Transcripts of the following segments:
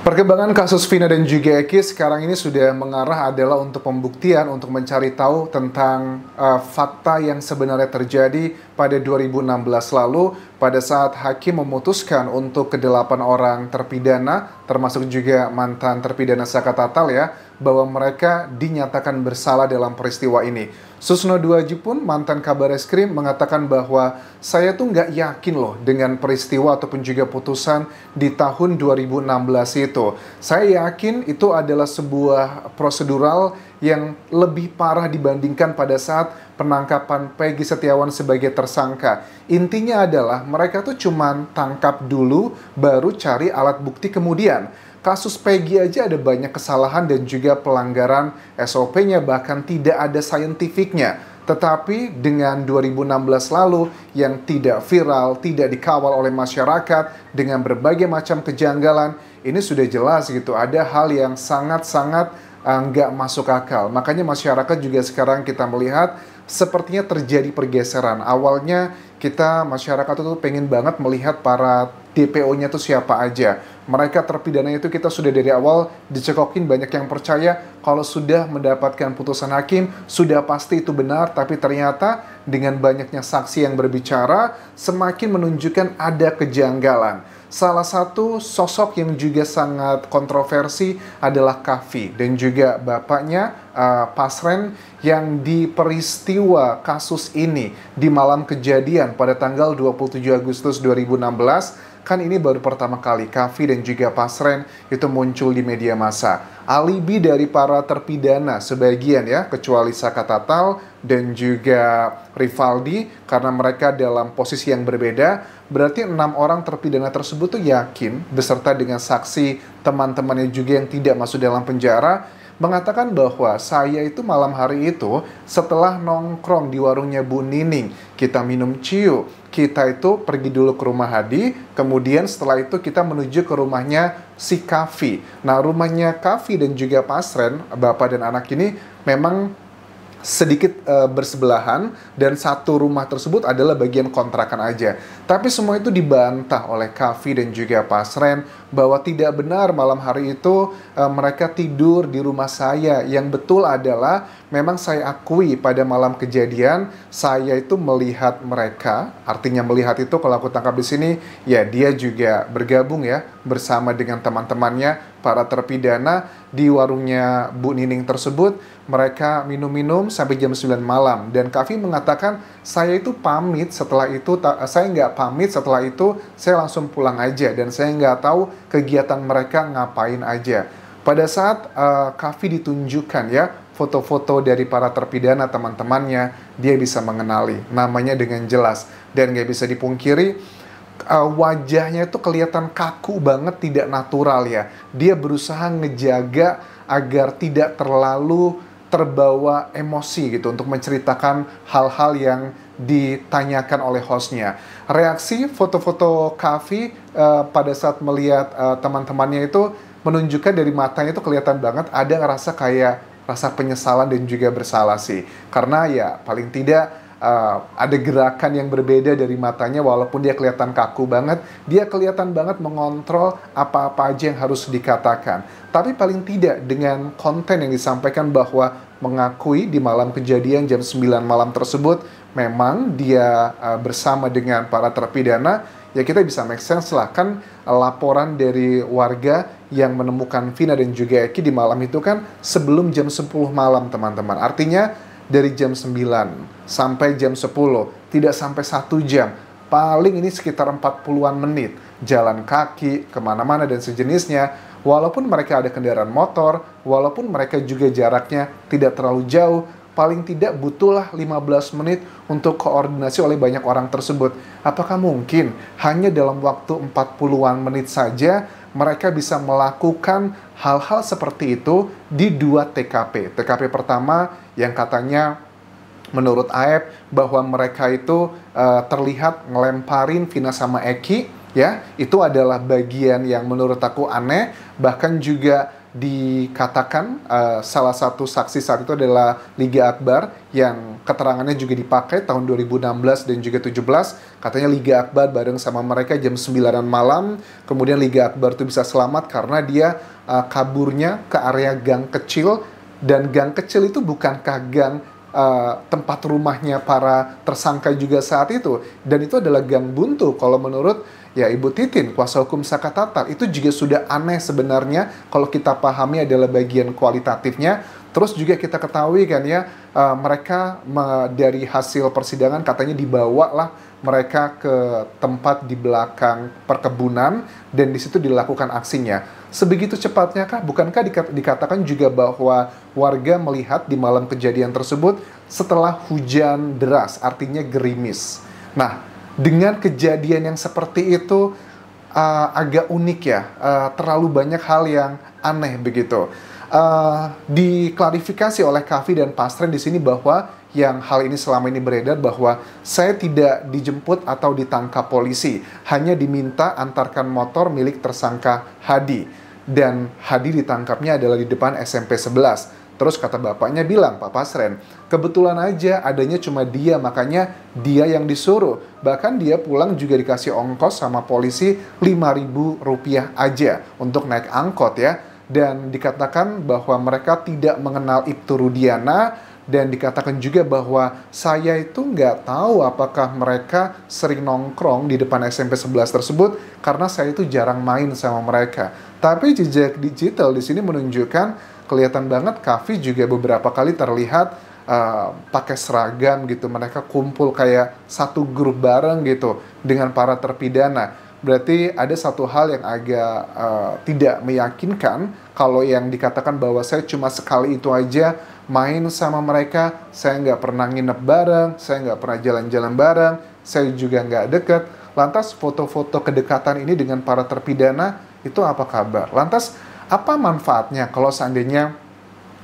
Perkembangan kasus Vina dan juga Eki sekarang ini sudah mengarah adalah untuk pembuktian untuk mencari tahu tentang uh, fakta yang sebenarnya terjadi pada 2016 lalu pada saat hakim memutuskan untuk kedelapan orang terpidana, termasuk juga mantan terpidana Saka Tatal ya, bahwa mereka dinyatakan bersalah dalam peristiwa ini. Susno Duaji pun mantan kabar eskrim mengatakan bahwa saya tuh nggak yakin loh dengan peristiwa ataupun juga putusan di tahun 2016 itu. Saya yakin itu adalah sebuah prosedural yang lebih parah dibandingkan pada saat penangkapan Peggy Setiawan sebagai tersangka. Intinya adalah mereka tuh cuman tangkap dulu baru cari alat bukti kemudian. Kasus Peggy aja ada banyak kesalahan dan juga pelanggaran SOP-nya bahkan tidak ada saintifiknya. Tetapi dengan 2016 lalu yang tidak viral, tidak dikawal oleh masyarakat dengan berbagai macam kejanggalan, ini sudah jelas gitu ada hal yang sangat-sangat Eh, nggak masuk akal. Makanya masyarakat juga sekarang kita melihat sepertinya terjadi pergeseran. Awalnya kita masyarakat itu pengen banget melihat para DPO-nya itu siapa aja. Mereka terpidana itu kita sudah dari awal dicekokin banyak yang percaya kalau sudah mendapatkan putusan hakim sudah pasti itu benar tapi ternyata dengan banyaknya saksi yang berbicara semakin menunjukkan ada kejanggalan. Salah satu sosok yang juga sangat kontroversi adalah Kavi dan juga bapaknya uh, Pasren yang di peristiwa kasus ini di malam kejadian pada tanggal 27 Agustus 2016 Kan ini baru pertama kali Kavi dan juga Pasren itu muncul di media massa. Alibi dari para terpidana sebagian ya, kecuali Saka Tatal dan juga Rivaldi karena mereka dalam posisi yang berbeda, berarti enam orang terpidana tersebut tuh yakin beserta dengan saksi teman-temannya juga yang tidak masuk dalam penjara mengatakan bahwa saya itu malam hari itu setelah nongkrong di warungnya Bu Nining, kita minum ciu, kita itu pergi dulu ke rumah Hadi, kemudian setelah itu kita menuju ke rumahnya si Kavi. Nah, rumahnya Kavi dan juga Pasren, bapak dan anak ini memang sedikit uh, bersebelahan dan satu rumah tersebut adalah bagian kontrakan aja. Tapi semua itu dibantah oleh Kavi dan juga Pasren bahwa tidak benar malam hari itu uh, mereka tidur di rumah saya. Yang betul adalah memang saya akui pada malam kejadian saya itu melihat mereka, artinya melihat itu kalau aku tangkap di sini ya dia juga bergabung ya bersama dengan teman-temannya para terpidana di warungnya Bu Nining tersebut. Mereka minum-minum sampai jam 9 malam. Dan Kavi mengatakan, saya itu pamit setelah itu, saya nggak pamit setelah itu, saya langsung pulang aja. Dan saya nggak tahu kegiatan mereka ngapain aja. Pada saat uh, eh, Kavi ditunjukkan ya, foto-foto dari para terpidana teman-temannya, dia bisa mengenali namanya dengan jelas dan nggak bisa dipungkiri eh, wajahnya itu kelihatan kaku banget, tidak natural ya. Dia berusaha ngejaga agar tidak terlalu terbawa emosi gitu untuk menceritakan hal-hal yang ditanyakan oleh hostnya. Reaksi foto-foto Kavi uh, pada saat melihat uh, teman-temannya itu menunjukkan dari matanya itu kelihatan banget ada ngerasa kayak rasa penyesalan dan juga bersalah sih. Karena ya paling tidak uh, ada gerakan yang berbeda dari matanya walaupun dia kelihatan kaku banget, dia kelihatan banget mengontrol apa-apa aja yang harus dikatakan. Tapi paling tidak dengan konten yang disampaikan bahwa mengakui di malam kejadian jam 9 malam tersebut memang dia uh, bersama dengan para terpidana, ya kita bisa make sense lah kan laporan dari warga yang menemukan Vina dan juga Eki di malam itu kan sebelum jam 10 malam teman-teman. Artinya dari jam 9 sampai jam 10, tidak sampai satu jam. Paling ini sekitar 40-an menit. Jalan kaki, kemana-mana dan sejenisnya walaupun mereka ada kendaraan motor, walaupun mereka juga jaraknya tidak terlalu jauh, paling tidak butuhlah 15 menit untuk koordinasi oleh banyak orang tersebut. Apakah mungkin hanya dalam waktu 40-an menit saja mereka bisa melakukan hal-hal seperti itu di dua TKP? TKP pertama yang katanya menurut Aep bahwa mereka itu uh, terlihat ngelemparin Vina sama Eki ya, itu adalah bagian yang menurut aku aneh bahkan juga dikatakan uh, salah satu saksi saat itu adalah Liga Akbar yang keterangannya juga dipakai tahun 2016 dan juga 17 katanya Liga Akbar bareng sama mereka jam 9 malam kemudian Liga Akbar itu bisa selamat karena dia uh, kaburnya ke area gang kecil dan gang kecil itu bukankah gang uh, tempat rumahnya para tersangka juga saat itu dan itu adalah gang buntu kalau menurut Ya, Ibu Titin, kuasa hukum Saka Tatar, itu juga sudah aneh sebenarnya kalau kita pahami adalah bagian kualitatifnya. Terus juga kita ketahui kan ya, uh, mereka dari hasil persidangan katanya dibawa lah mereka ke tempat di belakang perkebunan dan di situ dilakukan aksinya. Sebegitu cepatnya kah? Bukankah dikatakan juga bahwa warga melihat di malam kejadian tersebut setelah hujan deras, artinya gerimis. Nah, dengan kejadian yang seperti itu uh, agak unik ya, uh, terlalu banyak hal yang aneh begitu. Uh, diklarifikasi oleh Kavi dan Pastren di sini bahwa yang hal ini selama ini beredar bahwa saya tidak dijemput atau ditangkap polisi, hanya diminta antarkan motor milik tersangka Hadi dan Hadi ditangkapnya adalah di depan SMP 11. Terus kata bapaknya bilang, Pak Pasren, kebetulan aja adanya cuma dia, makanya dia yang disuruh. Bahkan dia pulang juga dikasih ongkos sama polisi Rp5.000 aja untuk naik angkot ya. Dan dikatakan bahwa mereka tidak mengenal Ibtu Rudiana, dan dikatakan juga bahwa saya itu nggak tahu apakah mereka sering nongkrong di depan SMP 11 tersebut karena saya itu jarang main sama mereka. Tapi jejak digital di sini menunjukkan kelihatan banget Kavi juga beberapa kali terlihat uh, pakai seragam gitu. Mereka kumpul kayak satu grup bareng gitu dengan para terpidana. Berarti ada satu hal yang agak uh, tidak meyakinkan kalau yang dikatakan bahwa saya cuma sekali itu aja main sama mereka, saya nggak pernah nginep bareng, saya nggak pernah jalan-jalan bareng, saya juga nggak deket. Lantas foto-foto kedekatan ini dengan para terpidana itu apa kabar? Lantas apa manfaatnya kalau seandainya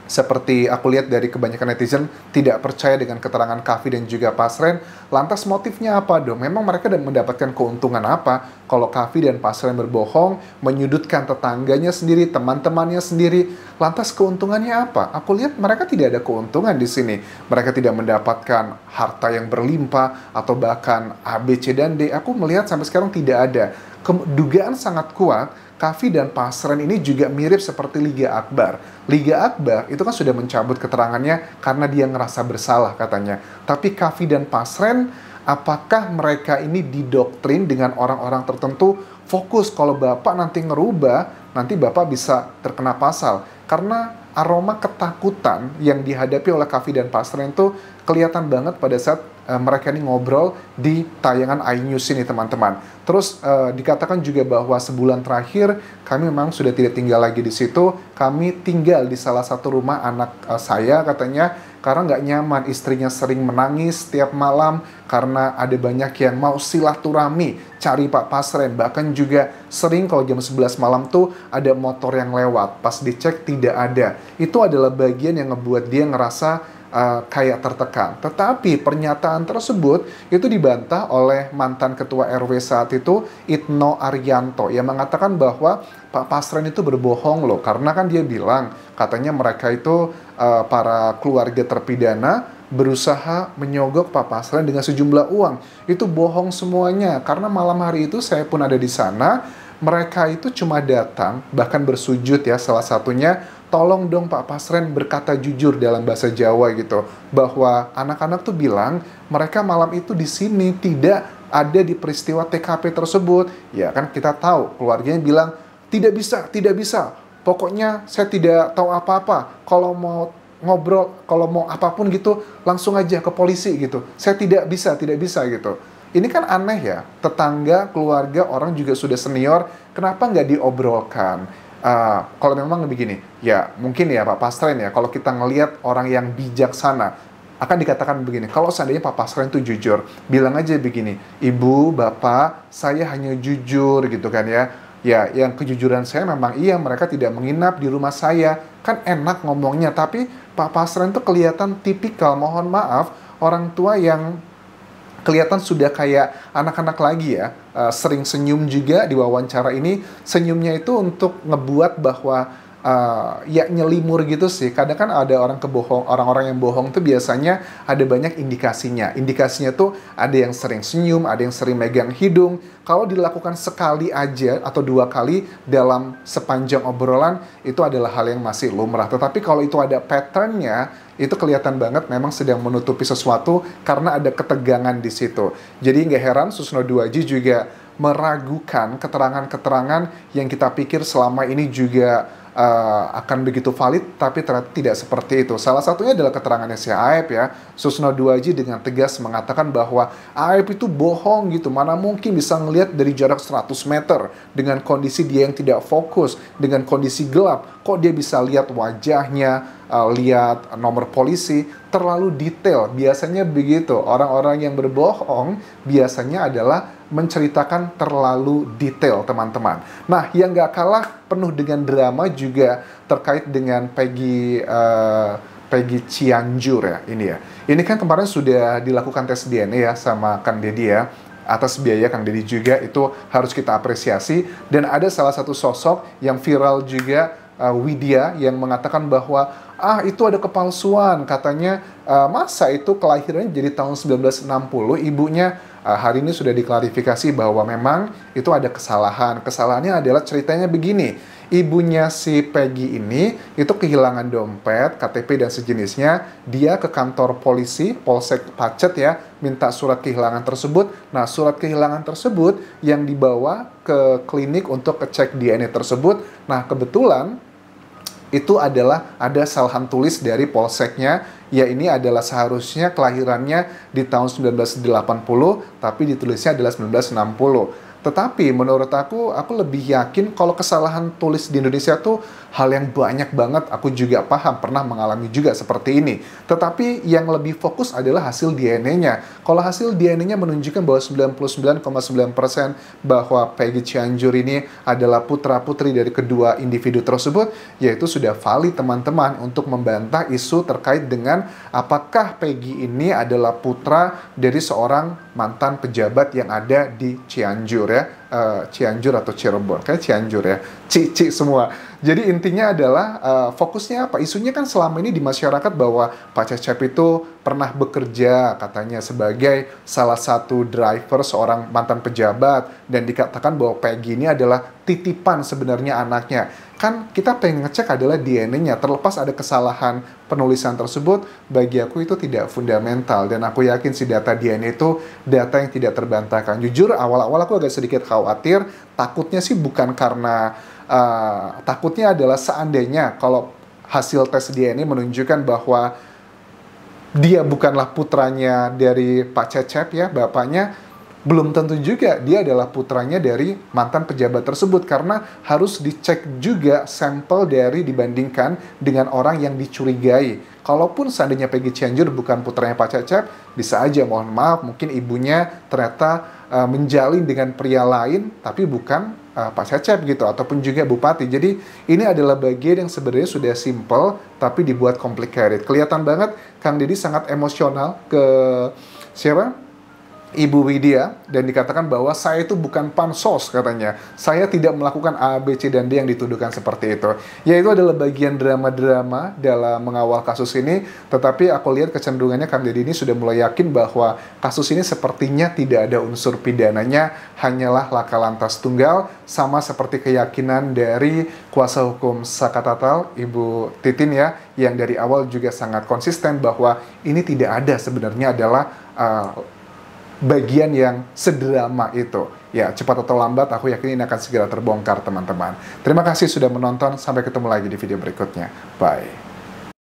seperti aku lihat dari kebanyakan netizen tidak percaya dengan keterangan Kavi dan juga Pasren, lantas motifnya apa dong? Memang mereka dan mendapatkan keuntungan apa kalau Kavi dan Pasren berbohong, menyudutkan tetangganya sendiri, teman-temannya sendiri? Lantas keuntungannya apa? Aku lihat mereka tidak ada keuntungan di sini. Mereka tidak mendapatkan harta yang berlimpah atau bahkan ABC dan D. Aku melihat sampai sekarang tidak ada dugaan sangat kuat Kavi dan Pasren ini juga mirip seperti Liga Akbar. Liga Akbar itu kan sudah mencabut keterangannya karena dia ngerasa bersalah katanya. Tapi Kavi dan Pasren apakah mereka ini didoktrin dengan orang-orang tertentu fokus kalau Bapak nanti ngerubah, nanti Bapak bisa terkena pasal. Karena aroma ketakutan yang dihadapi oleh Kavi dan Pasren itu kelihatan banget pada saat uh, mereka ini ngobrol di tayangan iNews ini teman-teman. Terus uh, dikatakan juga bahwa sebulan terakhir kami memang sudah tidak tinggal lagi di situ. Kami tinggal di salah satu rumah anak uh, saya katanya karena nggak nyaman istrinya sering menangis setiap malam karena ada banyak yang mau silaturahmi cari Pak Pasren bahkan juga sering kalau jam 11 malam tuh ada motor yang lewat pas dicek tidak ada itu adalah bagian yang ngebuat dia ngerasa uh, kayak tertekan. Tetapi pernyataan tersebut itu dibantah oleh mantan ketua RW saat itu Itno Arianto yang mengatakan bahwa Pak Pasren itu berbohong loh karena kan dia bilang katanya mereka itu uh, para keluarga terpidana berusaha menyogok Pak Pasren dengan sejumlah uang. Itu bohong semuanya karena malam hari itu saya pun ada di sana. Mereka itu cuma datang bahkan bersujud ya salah satunya tolong dong Pak Pasren berkata jujur dalam bahasa Jawa gitu bahwa anak-anak tuh bilang mereka malam itu di sini tidak ada di peristiwa TKP tersebut ya kan kita tahu keluarganya bilang tidak bisa tidak bisa pokoknya saya tidak tahu apa-apa kalau mau ngobrol kalau mau apapun gitu langsung aja ke polisi gitu saya tidak bisa tidak bisa gitu ini kan aneh ya tetangga keluarga orang juga sudah senior kenapa nggak diobrolkan Ah, kalau memang begini, ya mungkin ya Pak Pastren ya, kalau kita ngelihat orang yang bijaksana, akan dikatakan begini, kalau seandainya Pak Pastren itu jujur, bilang aja begini, Ibu, Bapak, saya hanya jujur gitu kan ya, ya yang kejujuran saya memang iya mereka tidak menginap di rumah saya kan enak ngomongnya tapi Pak Pasren tuh kelihatan tipikal mohon maaf orang tua yang kelihatan sudah kayak anak-anak lagi ya, uh, sering senyum juga di wawancara ini. Senyumnya itu untuk ngebuat bahwa uh, ya nyelimur gitu sih. Kadang kan ada orang kebohong, orang-orang yang bohong tuh biasanya ada banyak indikasinya. Indikasinya tuh ada yang sering senyum, ada yang sering megang hidung. Kalau dilakukan sekali aja atau dua kali dalam sepanjang obrolan itu adalah hal yang masih lumrah. Tetapi kalau itu ada patternnya, itu kelihatan banget memang sedang menutupi sesuatu karena ada ketegangan di situ. Jadi nggak heran Susno Duaji juga meragukan keterangan-keterangan yang kita pikir selama ini juga uh, akan begitu valid tapi ternyata tidak seperti itu. Salah satunya adalah keterangannya si Aep ya. Susno Duaji dengan tegas mengatakan bahwa Aep itu bohong gitu. Mana mungkin bisa ngelihat dari jarak 100 meter dengan kondisi dia yang tidak fokus, dengan kondisi gelap. Kok dia bisa lihat wajahnya, uh, lihat nomor polisi terlalu detail. Biasanya begitu. Orang-orang yang berbohong biasanya adalah menceritakan terlalu detail, teman-teman. Nah, yang gak kalah penuh dengan drama juga terkait dengan Peggy uh, Peggy Cianjur ya ini ya. Ini kan kemarin sudah dilakukan tes DNA ya sama Kang Deddy ya atas biaya Kang Deddy juga itu harus kita apresiasi dan ada salah satu sosok yang viral juga uh, Widya yang mengatakan bahwa ah itu ada kepalsuan katanya uh, masa itu kelahirannya jadi tahun 1960 ibunya uh, hari ini sudah diklarifikasi bahwa memang itu ada kesalahan kesalahannya adalah ceritanya begini ibunya si Peggy ini itu kehilangan dompet KTP dan sejenisnya dia ke kantor polisi Polsek Pacet ya minta surat kehilangan tersebut nah surat kehilangan tersebut yang dibawa ke klinik untuk cek DNA tersebut nah kebetulan itu adalah ada kesalahan tulis dari polseknya ya ini adalah seharusnya kelahirannya di tahun 1980 tapi ditulisnya adalah 1960 tetapi menurut aku aku lebih yakin kalau kesalahan tulis di Indonesia tuh hal yang banyak banget aku juga paham pernah mengalami juga seperti ini. Tetapi yang lebih fokus adalah hasil DNA-nya. Kalau hasil DNA-nya menunjukkan bahwa 99,9% bahwa Peggy Cianjur ini adalah putra-putri dari kedua individu tersebut, yaitu sudah valid teman-teman untuk membantah isu terkait dengan apakah Peggy ini adalah putra dari seorang mantan pejabat yang ada di Cianjur ya uh, Cianjur atau Cirebon. Kayak Cianjur ya, cici semua. Jadi intinya adalah uh, fokusnya apa? Isunya kan selama ini di masyarakat bahwa Pak Cecep itu pernah bekerja katanya sebagai salah satu driver seorang mantan pejabat dan dikatakan bahwa Peggy ini adalah titipan sebenarnya anaknya. Kan kita pengen ngecek adalah DNA-nya, terlepas ada kesalahan penulisan tersebut, bagi aku itu tidak fundamental. Dan aku yakin si data DNA itu data yang tidak terbantahkan. Jujur, awal-awal aku agak sedikit khawatir, takutnya sih bukan karena... Uh, takutnya adalah seandainya kalau hasil tes DNA menunjukkan bahwa dia bukanlah putranya dari Pak Cecep ya, bapaknya, belum tentu juga dia adalah putranya dari mantan pejabat tersebut karena harus dicek juga sampel dari dibandingkan dengan orang yang dicurigai. Kalaupun seandainya Peggy Cianjur bukan putranya Pak Cecep, bisa aja mohon maaf mungkin ibunya ternyata uh, menjalin dengan pria lain tapi bukan uh, Pak Cecep gitu ataupun juga bupati. Jadi ini adalah bagian yang sebenarnya sudah simple tapi dibuat complicated. Kelihatan banget Kang Deddy sangat emosional ke siapa? Ibu Widya dan dikatakan bahwa saya itu bukan pansos katanya. Saya tidak melakukan A, B, C, dan D yang dituduhkan seperti itu. Ya itu adalah bagian drama-drama dalam mengawal kasus ini. Tetapi aku lihat kecenderungannya Kang Deddy ini sudah mulai yakin bahwa kasus ini sepertinya tidak ada unsur pidananya, hanyalah laka lantas tunggal, sama seperti keyakinan dari kuasa hukum Sakatatal, Ibu Titin ya, yang dari awal juga sangat konsisten bahwa ini tidak ada sebenarnya adalah eh, bagian yang sedrama itu. Ya, cepat atau lambat aku yakin ini akan segera terbongkar teman-teman. Terima kasih sudah menonton, sampai ketemu lagi di video berikutnya. Bye.